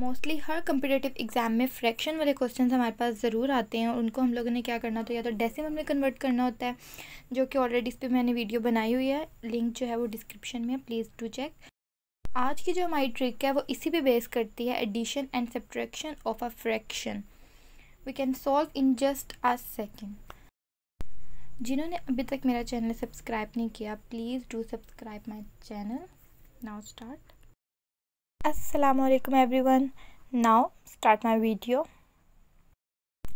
mostly हर competitive exam में fraction वाले क्वेश्चन हमारे पास ज़रूर आते हैं और उनको हम लोगों ने क्या करना होता तो है या तो डेसिमल में कन्वर्ट करना होता है जो कि ऑलरेडी इस पर मैंने वीडियो बनाई हुई है लिंक जो है वो डिस्क्रिप्शन में प्लीज़ टू चेक आज की जो हमारी ट्रिक है वो इसी पे बेस करती है addition and subtraction of a fraction we can solve in just a second जिन्होंने अभी तक मेरा चैनल सब्सक्राइब नहीं किया please do subscribe my channel now start every one now start my video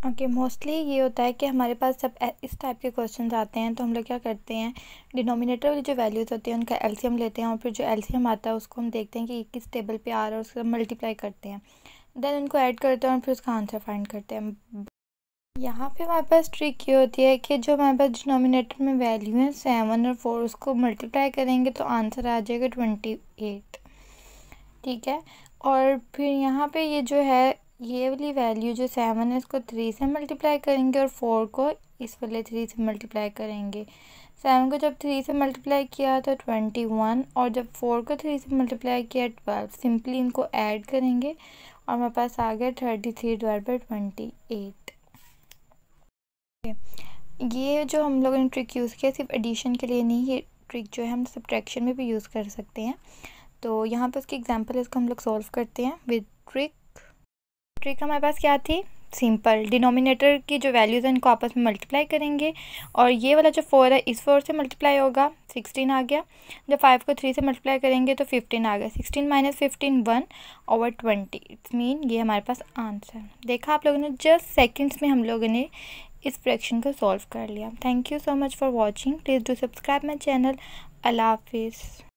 okay mostly ये होता है कि हमारे पास जब इस टाइप के क्वेश्चन आते हैं तो हम लोग क्या करते हैं डिनोमिनेटर वाली जो वैल्यूज़ होती हैं उनका एलसीएम लेते हैं और फिर जो एलसीएम आता है उसको हम देखते हैं कि किस टेबल पे आ रहा है उसका मल्टीप्लाई करते हैं देन उनको ऐड करते हैं और फिर उसका आंसर फाइंड करते हैं यहाँ पे हमारे पास ट्रिक ये होती है कि जो हमारे पास डिनोमिनेटर में वैल्यू है सेवन और फोर उसको मल्टीप्लाई करेंगे तो आंसर आ जाएगा ट्वेंटी एट ठीक है और फिर यहाँ पे ये जो है ये वाली वैल्यू जो सेवन है इसको थ्री से मल्टीप्लाई करेंगे और फोर को इस वाले थ्री से मल्टीप्लाई करेंगे सेवन को जब थ्री से मल्टीप्लाई किया तो ट्वेंटी वन और जब फोर को थ्री से मल्टीप्लाई किया ट्वेल्व सिंपली इनको ऐड करेंगे और मेरे पास आ गया thirty three divide by twenty eight ये जो हम लोगों ने ट्रिक यूज़ किया सिर्फ एडिशन के लिए नहीं ये ट्रिक जो है हम सब्ट्रैक्शन में भी यूज़ कर सकते हैं तो यहाँ पे उसकी एग्जाम्पल इसको हम लोग सॉल्व करते हैं विद ट्रिक ट्रिक हमारे पास क्या थी सिंपल डिनोमिनेटर की जो वैल्यूज़ हैं इनको आपस में मल्टीप्लाई करेंगे और ये वाला जो फोर है इस फोर से मल्टीप्लाई होगा सिक्सटीन आ गया जब फाइव को थ्री से मल्टीप्लाई करेंगे तो फिफ्टीन आ गया sixteen minus fifteen one over twenty it's mean ये हमारे पास आंसर देखा आप लोगों ने जस्ट सेकेंड्स में हम लोगों ने इस प्रेक्शन को सॉल्व कर लिया thank you so much for watching please do subscribe my channel अला हाफिज़